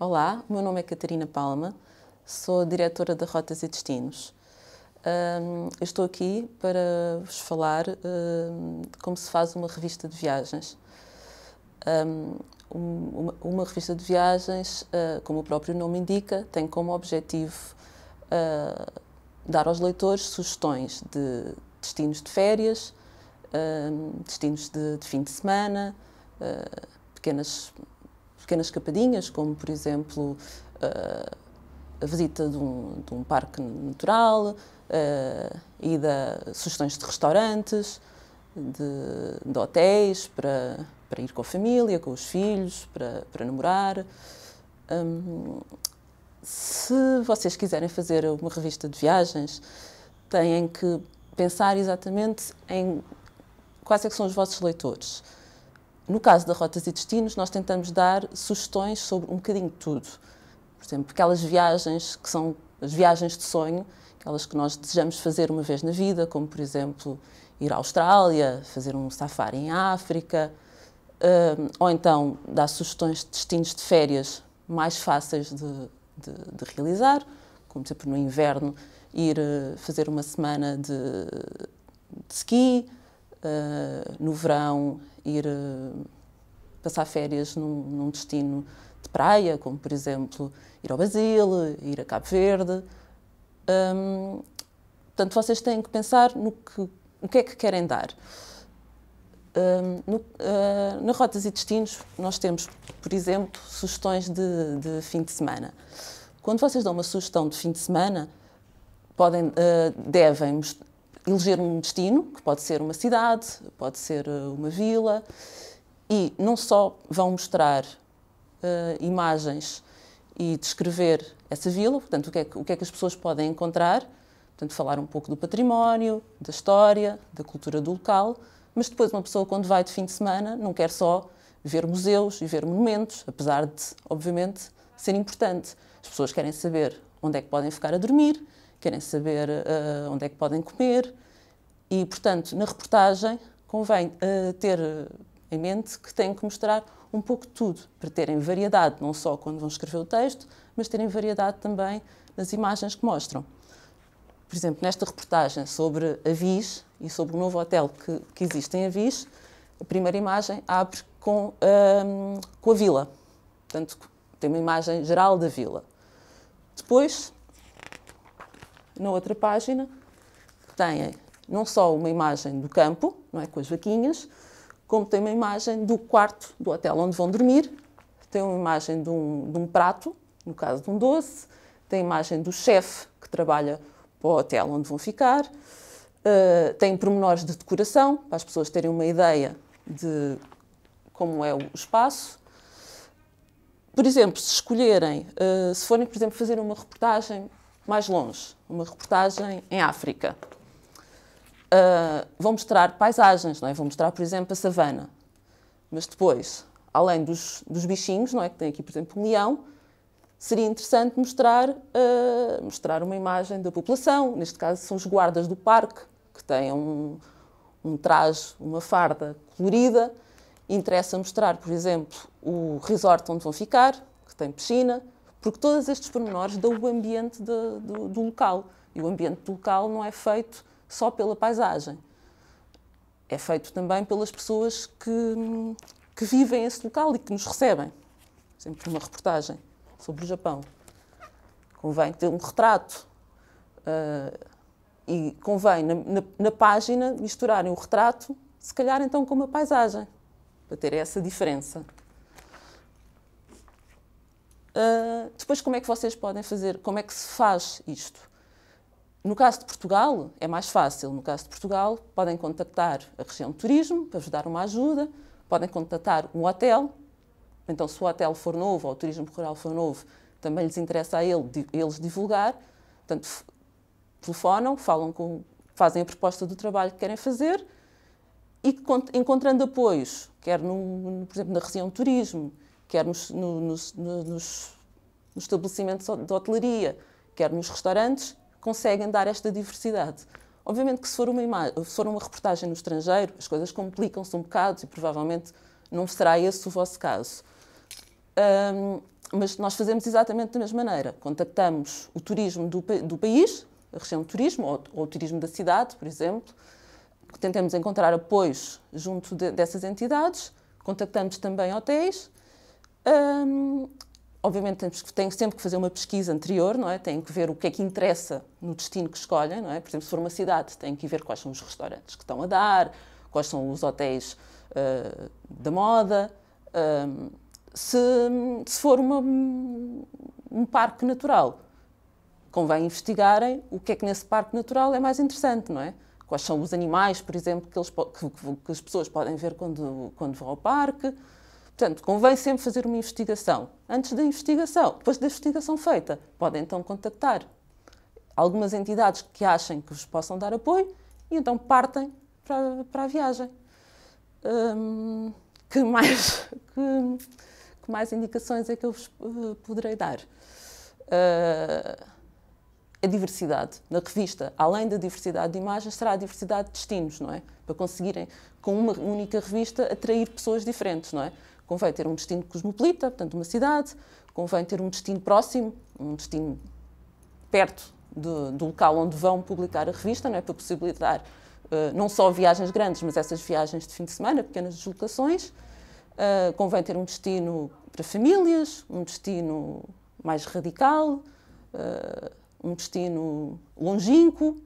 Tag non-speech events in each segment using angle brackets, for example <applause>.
Olá, meu nome é Catarina Palma, sou diretora da Rotas e Destinos. Um, estou aqui para vos falar um, de como se faz uma revista de viagens. Um, uma, uma, revista de viagens, uh, como o próprio nome indica, tem como objetivo uh, dar aos leitores sugestões de destinos de férias, destinos de, de, fim de semana, uh, pequenas pequenas escapadinhas, como por exemplo eh, a visita de um, de um parque natural, uh, da sugestões de restaurantes, de, de, hotéis para, para ir com a família, com os filhos, para, para namorar. Um, se vocês quiserem fazer uma revista de viagens, têm que pensar exatamente em quais é que são os vossos leitores no caso da Rotas e Destinos, nós tentamos dar sugestões sobre um bocadinho de tudo. Por exemplo, aquelas viagens que são as viagens de sonho, aquelas que nós desejamos fazer uma vez na vida, como, por exemplo, ir à Austrália, fazer um safari em África, hum, ou então dar sugestões de destinos de férias mais fáceis de, de, de realizar, como, por exemplo, no inverno, ir eh, fazer uma semana de, de ski, uh, no verão, ir uh, passar férias num, num, destino de praia, como por exemplo ir ao Brasil, ir a Cabo Verde. Um, portanto, vocês têm que pensar no que, o que é que querem dar. Um, no, uh, na Rotas e Destinos, nós temos, por exemplo, sugestões de, de, fim de semana. Quando vocês dão uma sugestão de fim de semana, podem, uh, devem eleger um destino, que pode ser uma cidade, pode ser eh, uma vila, e não só vão mostrar uh, imagens e descrever essa vila, portanto, o que, é que, o que, é que, as pessoas podem encontrar, portanto, falar um pouco do património, da história, da cultura do local, mas depois uma pessoa, quando vai de fim de semana, não quer só ver museus e ver monumentos, apesar de, obviamente, ser importante. As pessoas querem saber onde é que podem ficar a dormir, querem saber uh, onde é que podem comer, e, portanto, na reportagem convém uh, ter em mente que têm que mostrar um pouco de tudo, para terem variedade, não só quando vão escrever o texto, mas terem variedade também nas imagens que mostram. Por exemplo, nesta reportagem sobre Avis e sobre o novo hotel que, que existe em Avis, a primeira imagem abre com, um, ehm, com a vila. Portanto, tem uma imagem geral da vila. Depois, na outra página, têm não só uma imagem do campo, não é, com as vaquinhas, como tem uma imagem do quarto do hotel onde vão dormir, tem uma imagem de um, de um prato, no caso de um doce, tem a imagem do chefe que trabalha para o hotel onde vão ficar, uh, tem pormenores de decoração, para as pessoas terem uma ideia de como é o espaço. Por exemplo, se escolherem, uh, se forem, por exemplo, fazer uma reportagem mais longe, uma reportagem em África, uh, vão mostrar paisagens, não é? vão mostrar, por exemplo, a savana. Mas depois, além dos, dos bichinhos, não é? que tem aqui, por exemplo, um leão, seria interessante mostrar, uh, mostrar uma imagem da população. Neste caso, são os guardas do parque, que têm um, um traje, uma farda colorida. Interessa mostrar, por exemplo, o resort onde vão ficar, que tem piscina, porque todos estes pormenores dão o ambiente de, do local. E o ambiente do local não é feito só pela paisagem. É feito também pelas pessoas que, que vivem esse local e que nos recebem. Sempre uma reportagem sobre o Japão. Convém ter um retrato. Uh, e convém, na, na, na, página, misturarem o retrato, se calhar então com uma paisagem, para ter essa diferença. Uh, depois, como é que vocês podem fazer? Como é que se faz isto? No caso de Portugal, é mais fácil. No caso de Portugal, podem contactar a região de turismo para vos dar uma ajuda, podem contactar um hotel. Então, se o hotel for novo ou o turismo rural for novo, também lhes interessa a ele, eles divulgar. Portanto, telefonam, falam com, fazem a proposta do trabalho que querem fazer e encontrando apoios, quer no, por exemplo na região de turismo, quer nos, no, nos, nos estabelecimentos de hotelaria, quer nos restaurantes, conseguem dar esta diversidade. Obviamente que se for uma, se for uma reportagem no estrangeiro, as coisas complicam-se um bocado e provavelmente não será esse o vosso caso. Um, mas nós fazemos exatamente da mesma maneira. Contactamos o turismo do, do país, a região de turismo, ou, ou, o turismo da cidade, por exemplo. Tentamos encontrar apoios junto de, dessas entidades. Contactamos também hotéis. Um, obviamente temos que, sempre que fazer uma pesquisa anterior, não é? Têm que ver o que é que interessa no destino que escolhem, não é? Por exemplo, se for uma cidade, têm que ver quais são os restaurantes que estão a dar, quais são os hotéis uh, da moda. Um, ah, se, se, for uma, um parque natural, convém investigarem o que é que nesse parque natural é mais interessante, não é? Quais são os animais, por exemplo, que, eles, que, que as pessoas podem ver quando, quando vão ao parque, Portanto, convém sempre fazer uma investigação. Antes da investigação, depois da investigação feita, podem então contactar algumas entidades que achem que vos possam dar apoio e então partem para, para a viagem. Hum, que, mais, <laughs> que, que, mais indicações é que eu vos eh, poderei dar? Uh, a diversidade. Na revista, além da diversidade de imagens, será a diversidade de destinos, não é? Para conseguirem, com uma única revista, atrair pessoas diferentes, não é? Convém ter um destino cosmopolita, portanto, uma cidade, convém ter um destino próximo, um destino perto de, do local onde vão publicar a revista, não é? para possibilitar uh, não só viagens grandes, mas essas viagens de fim de semana, pequenas deslocações. Uh, convém ter um destino para famílias, um destino mais radical, uh, um destino longínquo.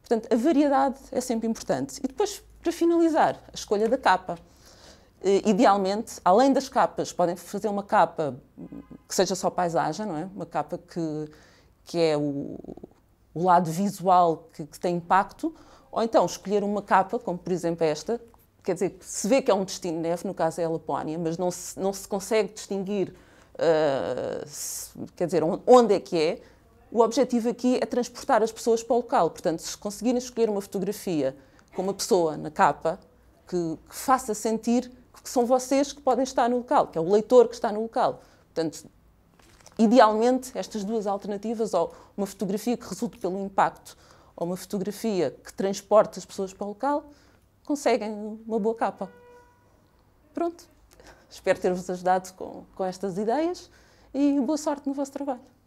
Portanto, a variedade é sempre importante. E depois, para finalizar, a escolha da capa. Eh, idealmente, além das capas, podem fazer uma capa que seja só paisagem, não é? Uma capa que, que é o, o lado visual que, que tem impacto, ou então escolher uma capa, como por exemplo esta, quer dizer, se vê que é um destino de neve, no caso é a Lapónia, mas não se, não se consegue distinguir, uh, se, quer dizer, onde é que é. O objetivo aqui é transportar as pessoas para o local. Portanto, se conseguirem escolher uma fotografia com uma pessoa na capa, que, que faça sentir que são vocês que podem estar no local, que é o leitor que está no local. Portanto, idealmente, estas duas alternativas, ou uma fotografia que resulte pelo impacto, ou uma fotografia que transporte as pessoas para o local, conseguem uma boa capa. Pronto. Espero ter-vos ajudado com, com estas ideias e boa sorte no vosso trabalho.